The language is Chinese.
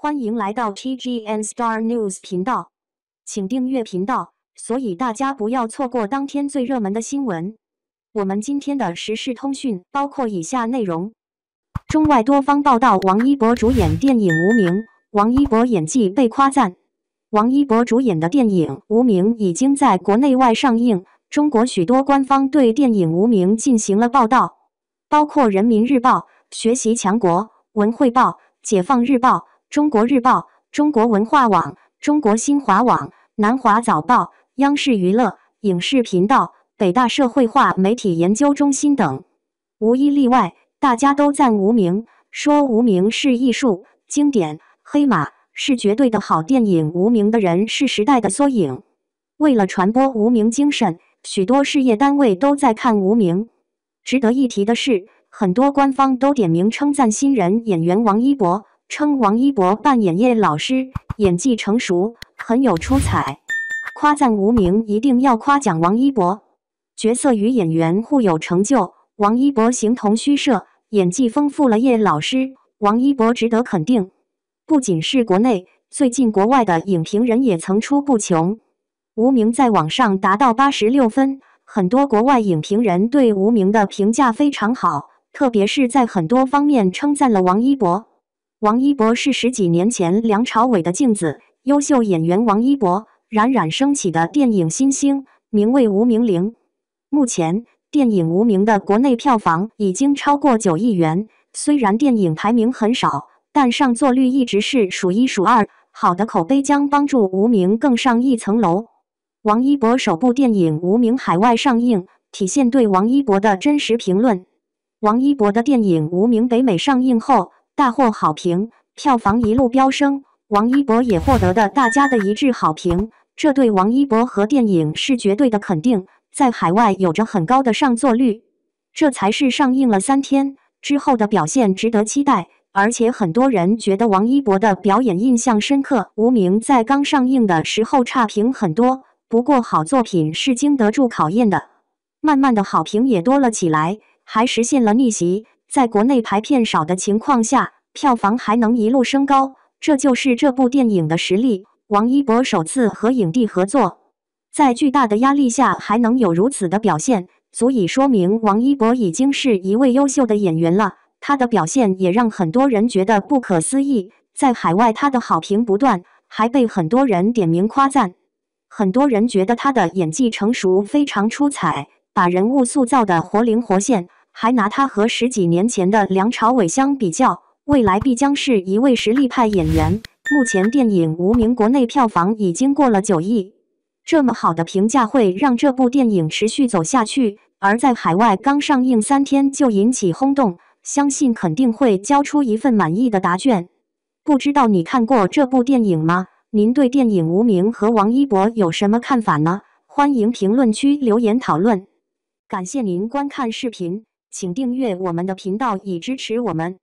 欢迎来到 TGN Star News 频道，请订阅频道，所以大家不要错过当天最热门的新闻。我们今天的时事通讯包括以下内容：中外多方报道王一博主演电影《无名》，王一博演技被夸赞。王一博主演的电影《无名》已经在国内外上映，中国许多官方对电影《无名》进行了报道，包括《人民日报》《学习强国》《文汇报》《解放日报》。中国日报、中国文化网、中国新华网、南华早报、央视娱乐影视频道、北大社会化媒体研究中心等，无一例外，大家都赞无名，说无名是艺术经典、黑马，是绝对的好电影。无名的人是时代的缩影。为了传播无名精神，许多事业单位都在看无名。值得一提的是，很多官方都点名称赞新人演员王一博。称王一博扮演叶老师，演技成熟，很有出彩。夸赞无名，一定要夸奖王一博，角色与演员互有成就。王一博形同虚设，演技丰富了叶老师。王一博值得肯定。不仅是国内，最近国外的影评人也层出不穷。无名在网上达到八十六分，很多国外影评人对无名的评价非常好，特别是在很多方面称赞了王一博。王一博是十几年前梁朝伟的镜子，优秀演员王一博冉冉升起的电影新星，名为《无名》零。目前电影《无名》的国内票房已经超过九亿元，虽然电影排名很少，但上座率一直是数一数二。好的口碑将帮助《无名》更上一层楼。王一博首部电影《无名》海外上映，体现对王一博的真实评论。王一博的电影《无名》北美上映后。大获好评，票房一路飙升，王一博也获得的大家的一致好评，这对王一博和电影是绝对的肯定。在海外有着很高的上座率，这才是上映了三天之后的表现值得期待。而且很多人觉得王一博的表演印象深刻。无名在刚上映的时候差评很多，不过好作品是经得住考验的，慢慢的好评也多了起来，还实现了逆袭。在国内排片少的情况下，票房还能一路升高，这就是这部电影的实力。王一博首次和影帝合作，在巨大的压力下还能有如此的表现，足以说明王一博已经是一位优秀的演员了。他的表现也让很多人觉得不可思议。在海外，他的好评不断，还被很多人点名夸赞。很多人觉得他的演技成熟，非常出彩，把人物塑造的活灵活现。还拿他和十几年前的梁朝伟相比较，未来必将是一位实力派演员。目前电影《无名》国内票房已经过了九亿，这么好的评价会让这部电影持续走下去。而在海外刚上映三天就引起轰动，相信肯定会交出一份满意的答卷。不知道你看过这部电影吗？您对电影《无名》和王一博有什么看法呢？欢迎评论区留言讨论。感谢您观看视频。请订阅我们的频道，以支持我们。